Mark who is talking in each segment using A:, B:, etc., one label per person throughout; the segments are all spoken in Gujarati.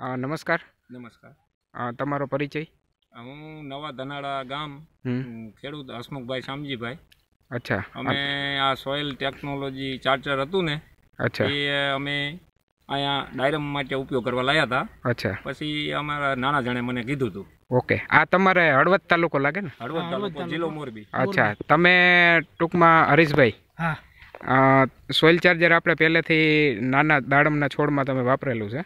A: નમસ્કાર નમસ્કાર તમારો પરિચય
B: હું નવા ધનાળા ગામ ખેડૂત હસમુખભાઈ શામજીભાઈ અચ્છા અમે આ સોઇલ ટેકનોલોજી ચાર્જર હતું ને અચ્છા એ અમે અહીંયા ડાયરમ માટે ઉપયોગ કરવા લાયા હતા અચ્છા પછી અમારા નાના જણે મને કીધું હતું
A: ઓકે આ તમારે હળવદ તાલુકો લાગે ને
B: હળવદ તાલુકો જિલ્લો મોરબી અચ્છા
A: તમે ટૂંકમાં હરીશભાઈ હા સોઇલ ચાર્જર આપણે પહેલેથી નાના દાડમના છોડમાં તમે વાપરેલું છે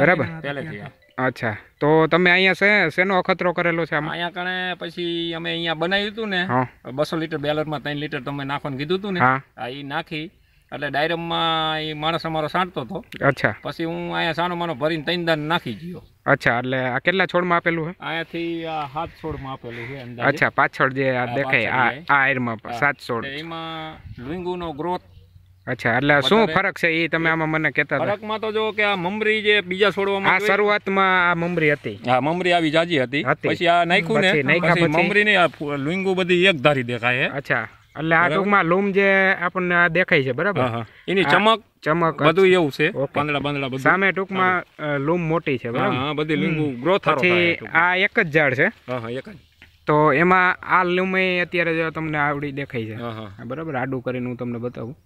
B: બરાબર પહેલેથી
A: અચ્છા તો તમે અહીંયા છે શેનો અખતરો કરેલો છે અહીંયા
B: કણે પછી અમે અહીંયા બનાવ્યું હતું ને બસો લીટર બેલરમાં ત્રણ લીટર તમે નાખવાનું કીધું હતું ને એ નાખી એટલે ડાયરમમાં એ માણસ અમારો સાંટતો હતો અચ્છા પછી હું અહીંયા સાનો માનો ભરીને ત્રણ દાન નાખી ગયો
A: અચ્છા એટલે આ કેટલા છોડમાં આપેલું છે
B: અહીંયાથી આ સાત છોડમાં આપેલું છે અચ્છા
A: પાછળ જે આ દેખાય આ આ આયરમાં સાત છોડ
B: એમાં લુંગુનો ગ્રોથ અચ્છા એટલે શું ફરક છે એ તમે આમાં મને કહેતા ફરકમાં તો જો કે આ મમરી જે બીજા છોડવામાં આ શરૂઆતમાં આ મમરી હતી આ મમરી આવી જાજી હતી પછી આ નાખ્યું ને મમરી ને લુંગુ બધી એક ધારી દેખાય અચ્છા એટલે આ ટૂંકમાં
A: લૂમ જે આપણને દેખાય છે બરાબર એની ચમક
B: ચમક બધું એવું છે પાંદડા બાંદડા બધું સામે
A: ટૂંકમાં લૂમ મોટી છે બરાબર હા બધી લીંબુ ગ્રોથ પછી આ એક જ ઝાડ છે એક જ તો એમાં આ લૂમે અત્યારે તમને આવડી દેખાય છે બરાબર આડું કરીને હું તમને બતાવું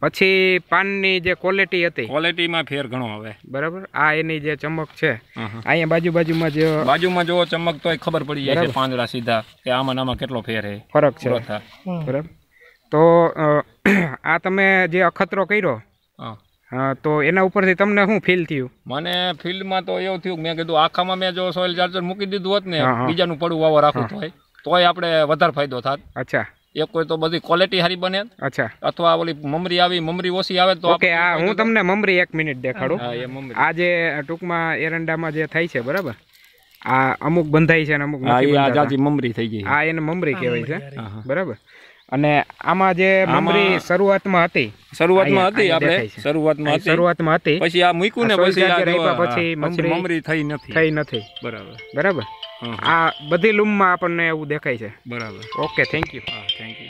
A: પછી પાનની જે ક્વોલિટી હતી ક્વોલિટીમાં ફેર ઘણો આવે બરાબર આ એની જે ચમક છે
B: અહીંયા બાજુ બાજુમાં જે બાજુમાં જો ચમક તો ખબર પડી જાય પાંદડા સીધા કે આમાં આમાં કેટલો ફેર છે ફરક છે
A: બરાબર તો આ તમે જે અખતરો કર્યો તો એના ઉપરથી તમને શું ફીલ થયું
B: મને ફિલ્ડમાં તો એવું થયું મેં કીધું આખામાં મેં જો સોઇલ ચાર્જર મૂકી દીધું હોત ને બીજાનું પડવું વાવર રાખવું હોય તોય આપણે વધારે ફાયદો થાત અચ્છા એક કોઈ તો બધી ક્વોલિટી સારી બને અચ્છા અથવા ઓલી મમરી આવી મમરી ઓછી આવે તો ઓકે આ હું તમને
A: મમરી એક મિનિટ દેખાડું હા એ મમરી આ જે ટૂંકમાં એરંડામાં જે થાય છે બરાબર આ અમુક બંધાઈ છે અને અમુક આ જાજી મમરી થઈ ગઈ આ એને મમરી કહેવાય છે બરાબર અને આમાં જે મમરી શરૂઆતમાં હતી શરૂઆતમાં હતી આપણે
B: શરૂઆતમાં હતી શરૂઆતમાં
A: હતી પછી આ મૂક્યું ને પછી પછી મમરી થઈ નથી થઈ નથી બરાબર બરાબર આ બધી લૂમમાં આપણને એવું દેખાય છે બરાબર ઓકે થેન્ક યુ હા થેન્ક યુ